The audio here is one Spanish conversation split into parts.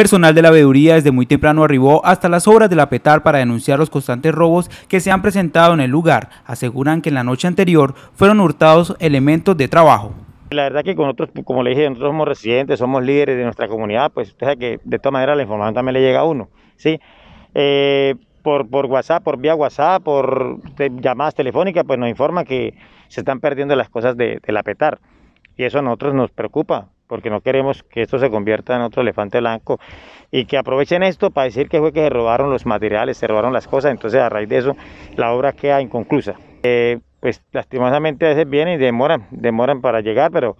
Personal de la veeduría desde muy temprano arribó hasta las obras de la Petar para denunciar los constantes robos que se han presentado en el lugar. Aseguran que en la noche anterior fueron hurtados elementos de trabajo. La verdad que con nosotros, como le dije, nosotros somos residentes, somos líderes de nuestra comunidad, pues usted que de todas maneras la información también le llega a uno, ¿sí? Eh, por, WhatsApp, por vía WhatsApp, por llamadas telefónicas, pues nos informa que se están perdiendo las cosas de la petar. Y eso a nosotros nos preocupa, porque no queremos que esto se convierta en otro elefante blanco y que aprovechen esto para decir que fue que se robaron los materiales, se robaron las cosas, entonces a raíz de eso la obra queda inconclusa. Eh, pues lastimosamente a veces vienen y demoran, demoran para llegar, pero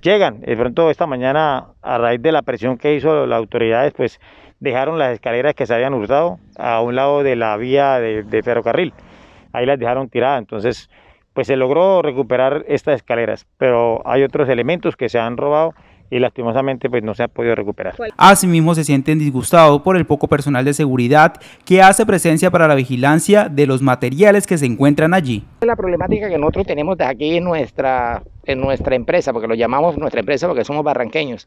llegan. De pronto esta mañana, a raíz de la presión que hizo las autoridades, pues dejaron las escaleras que se habían hurtado a un lado de la vía de, de ferrocarril. Ahí las dejaron tiradas, entonces pues se logró recuperar estas escaleras, pero hay otros elementos que se han robado y lastimosamente pues no se ha podido recuperar. Asimismo se sienten disgustados por el poco personal de seguridad que hace presencia para la vigilancia de los materiales que se encuentran allí. La problemática que nosotros tenemos desde aquí en nuestra, en nuestra empresa, porque lo llamamos nuestra empresa porque somos barranqueños,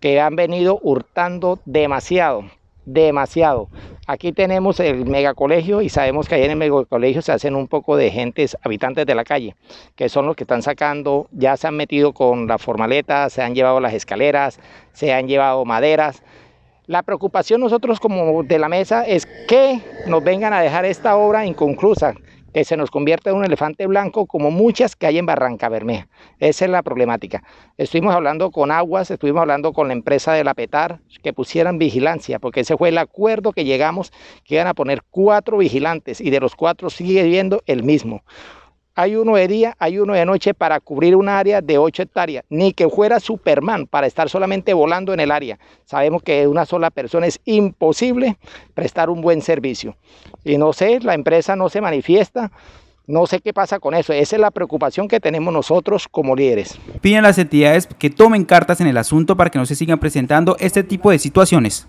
que han venido hurtando demasiado demasiado. Aquí tenemos el megacolegio y sabemos que ahí en el megacolegio se hacen un poco de gentes, habitantes de la calle, que son los que están sacando, ya se han metido con la formaleta, se han llevado las escaleras, se han llevado maderas. La preocupación nosotros como de la mesa es que nos vengan a dejar esta obra inconclusa, que se nos convierta en un elefante blanco como muchas que hay en Barranca Bermeja. Esa es la problemática. Estuvimos hablando con Aguas, estuvimos hablando con la empresa de la PETAR, que pusieran vigilancia, porque ese fue el acuerdo que llegamos, que iban a poner cuatro vigilantes y de los cuatro sigue viendo el mismo. Hay uno de día, hay uno de noche para cubrir un área de 8 hectáreas. Ni que fuera Superman para estar solamente volando en el área. Sabemos que de una sola persona es imposible prestar un buen servicio. Y no sé, la empresa no se manifiesta. No sé qué pasa con eso. Esa es la preocupación que tenemos nosotros como líderes. Piden a las entidades que tomen cartas en el asunto para que no se sigan presentando este tipo de situaciones.